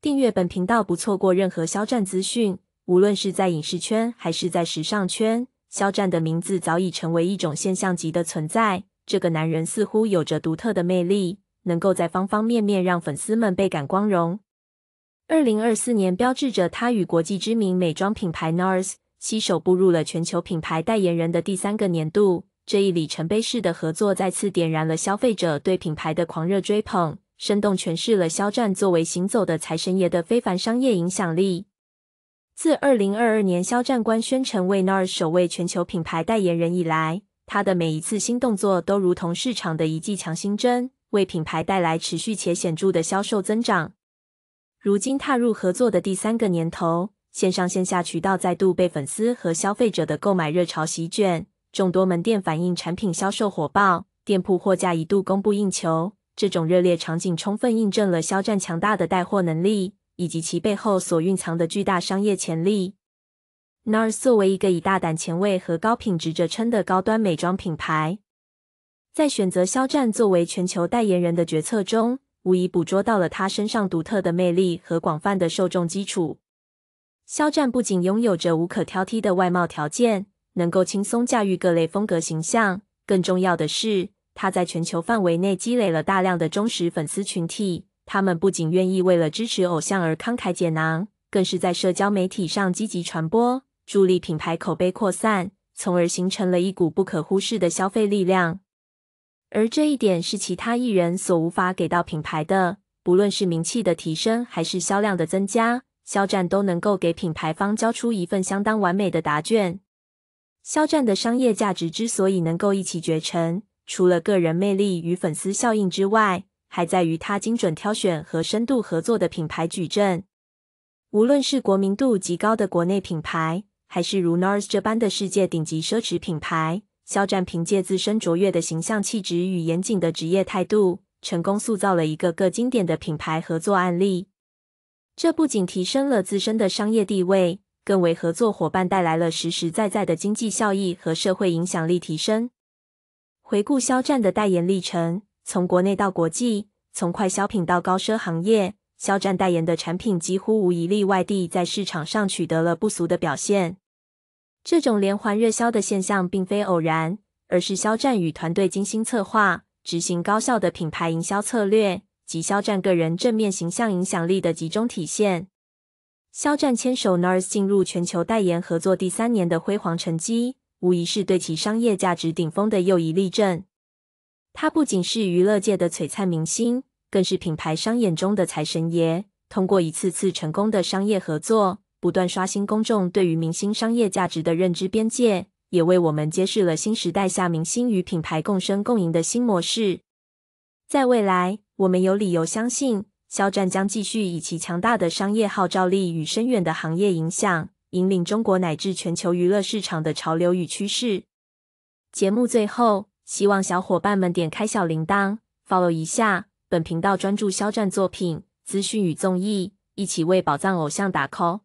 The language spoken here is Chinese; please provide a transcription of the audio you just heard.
订阅本频道，不错过任何肖战资讯。无论是在影视圈还是在时尚圈，肖战的名字早已成为一种现象级的存在。这个男人似乎有着独特的魅力，能够在方方面面让粉丝们倍感光荣。二零二四年标志着他与国际知名美妆品牌 Nars 携手步入了全球品牌代言人的第三个年度。这一里程碑式的合作再次点燃了消费者对品牌的狂热追捧。生动诠释了肖战作为行走的财神爷的非凡商业影响力。自二零二二年肖战官宣成为 NARS 首位全球品牌代言人以来，他的每一次新动作都如同市场的“一剂强心针”，为品牌带来持续且显著的销售增长。如今踏入合作的第三个年头，线上线下渠道再度被粉丝和消费者的购买热潮席卷，众多门店反映产品销售火爆，店铺货架一度供不应求。这种热烈场景充分印证了肖战强大的带货能力，以及其背后所蕴藏的巨大商业潜力。NARS 作为一个以大胆前卫和高品质著称的高端美妆品牌，在选择肖战作为全球代言人的决策中，无疑捕捉到了他身上独特的魅力和广泛的受众基础。肖战不仅拥有着无可挑剔的外貌条件，能够轻松驾驭各类风格形象，更重要的是。他在全球范围内积累了大量的忠实粉丝群体，他们不仅愿意为了支持偶像而慷慨解囊，更是在社交媒体上积极传播，助力品牌口碑扩散，从而形成了一股不可忽视的消费力量。而这一点是其他艺人所无法给到品牌的。不论是名气的提升还是销量的增加，肖战都能够给品牌方交出一份相当完美的答卷。肖战的商业价值之所以能够一骑绝尘。除了个人魅力与粉丝效应之外，还在于他精准挑选和深度合作的品牌矩阵。无论是国民度极高的国内品牌，还是如 Nars 这般的世界顶级奢侈品牌，肖战凭借自身卓越的形象气质与严谨的职业态度，成功塑造了一个个经典的品牌合作案例。这不仅提升了自身的商业地位，更为合作伙伴带来了实实在在的经济效益和社会影响力提升。回顾肖战的代言历程，从国内到国际，从快消品到高奢行业，肖战代言的产品几乎无一例外地在市场上取得了不俗的表现。这种连环热销的现象并非偶然，而是肖战与团队精心策划、执行高效的品牌营销策略及肖战个人正面形象影响力的集中体现。肖战牵手 NARS 进入全球代言合作第三年的辉煌成绩。无疑是对其商业价值顶峰的又一例证。他不仅是娱乐界的璀璨明星，更是品牌商眼中的财神爷。通过一次次成功的商业合作，不断刷新公众对于明星商业价值的认知边界，也为我们揭示了新时代下明星与品牌共生共赢的新模式。在未来，我们有理由相信，肖战将继续以其强大的商业号召力与深远的行业影响。引领中国乃至全球娱乐市场的潮流与趋势。节目最后，希望小伙伴们点开小铃铛，follow 一下本频道，专注肖战作品资讯与综艺，一起为宝藏偶像打 call。